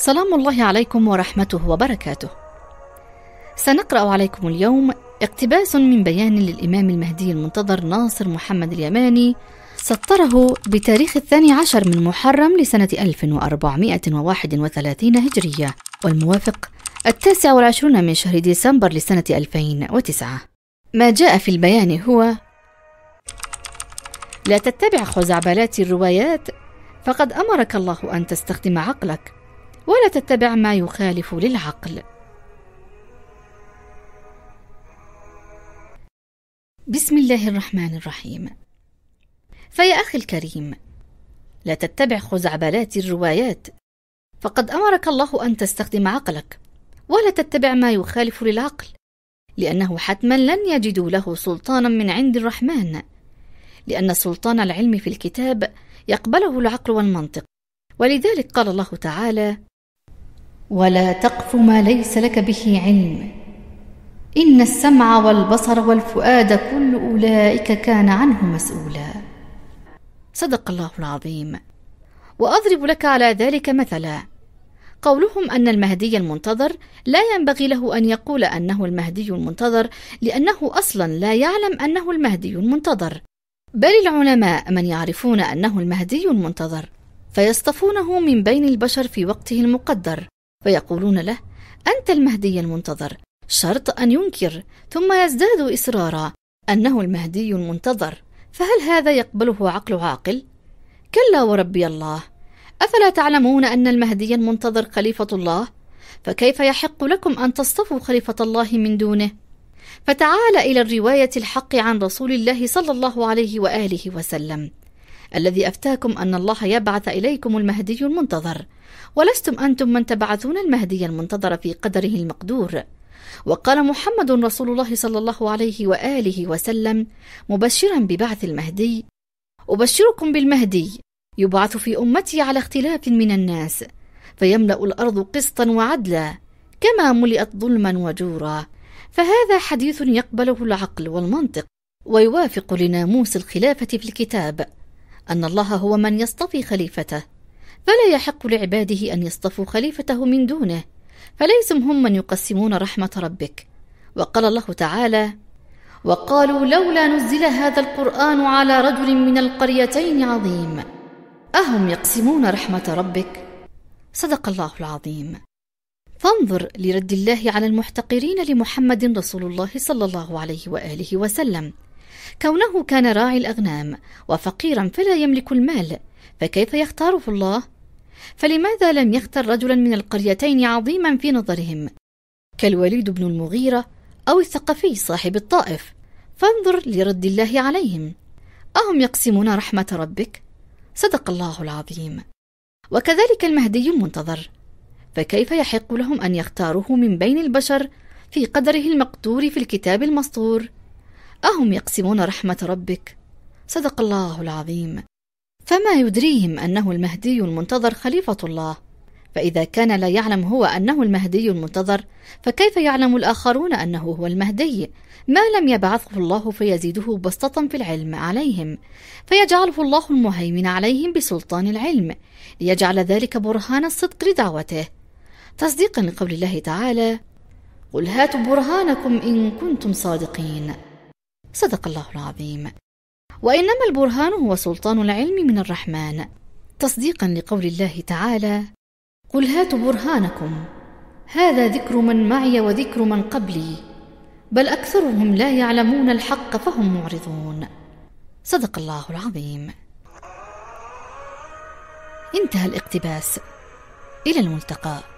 سلام الله عليكم ورحمته وبركاته. سنقرأ عليكم اليوم اقتباس من بيان للإمام المهدي المنتظر ناصر محمد اليماني سطره بتاريخ الثاني عشر من محرم لسنة 1431 هجرية والموافق التاسع والعشرون من شهر ديسمبر لسنة 2009 ما جاء في البيان هو لا تتبع خزعبلات الروايات فقد أمرك الله أن تستخدم عقلك ولا تتبع ما يخالف للعقل بسم الله الرحمن الرحيم فيا اخي الكريم لا تتبع خزعبلات الروايات فقد امرك الله ان تستخدم عقلك ولا تتبع ما يخالف للعقل لانه حتما لن يجدوا له سلطانا من عند الرحمن لان سلطان العلم في الكتاب يقبله العقل والمنطق ولذلك قال الله تعالى ولا تقف ما ليس لك به علم إن السمع والبصر والفؤاد كل أولئك كان عنه مسؤولا صدق الله العظيم وأضرب لك على ذلك مثلا قولهم أن المهدي المنتظر لا ينبغي له أن يقول أنه المهدي المنتظر لأنه أصلا لا يعلم أنه المهدي المنتظر بل العلماء من يعرفون أنه المهدي المنتظر فيصطفونه من بين البشر في وقته المقدر فيقولون له أنت المهدي المنتظر شرط أن ينكر ثم يزداد إصرارا أنه المهدي المنتظر فهل هذا يقبله عقل عاقل؟ كلا وربي الله أفلا تعلمون أن المهدي المنتظر خليفة الله؟ فكيف يحق لكم أن تصطفوا خليفة الله من دونه؟ فتعال إلى الرواية الحق عن رسول الله صلى الله عليه وآله وسلم الذي أفتاكم أن الله يبعث إليكم المهدي المنتظر ولستم أنتم من تبعثون المهدي المنتظر في قدره المقدور وقال محمد رسول الله صلى الله عليه وآله وسلم مبشرا ببعث المهدي أبشركم بالمهدي يبعث في أمتي على اختلاف من الناس فيملأ الأرض قسطا وعدلا كما ملئت ظلما وجورا فهذا حديث يقبله العقل والمنطق ويوافق لناموس الخلافة في الكتاب أن الله هو من يصطفي خليفته فلا يحق لعباده أن يصطفوا خليفته من دونه فليسم هم من يقسمون رحمة ربك وقال الله تعالى وقالوا لولا نزل هذا القرآن على رجل من القريتين عظيم أهم يقسمون رحمة ربك صدق الله العظيم فانظر لرد الله على المحتقرين لمحمد رسول الله صلى الله عليه وآله وسلم كونه كان راعي الأغنام وفقيرا فلا يملك المال فكيف يختاره الله؟ فلماذا لم يختر رجلا من القريتين عظيما في نظرهم كالوليد بن المغيرة أو الثقفي صاحب الطائف فانظر لرد الله عليهم أهم يقسمون رحمة ربك؟ صدق الله العظيم وكذلك المهدي المنتظر فكيف يحق لهم أن يختاروه من بين البشر في قدره المقدور في الكتاب المسطور أهم يقسمون رحمة ربك؟ صدق الله العظيم فما يدريهم أنه المهدي المنتظر خليفة الله فإذا كان لا يعلم هو أنه المهدي المنتظر فكيف يعلم الآخرون أنه هو المهدي ما لم يبعثه الله فيزيده بسطة في العلم عليهم فيجعله الله المهيمن عليهم بسلطان العلم ليجعل ذلك برهان الصدق لدعوته تصديقا لقول الله تعالى قل هاتوا برهانكم إن كنتم صادقين صدق الله العظيم وإنما البرهان هو سلطان العلم من الرحمن تصديقا لقول الله تعالى قل هاتوا برهانكم هذا ذكر من معي وذكر من قبلي بل أكثرهم لا يعلمون الحق فهم معرضون صدق الله العظيم انتهى الاقتباس إلى الملتقى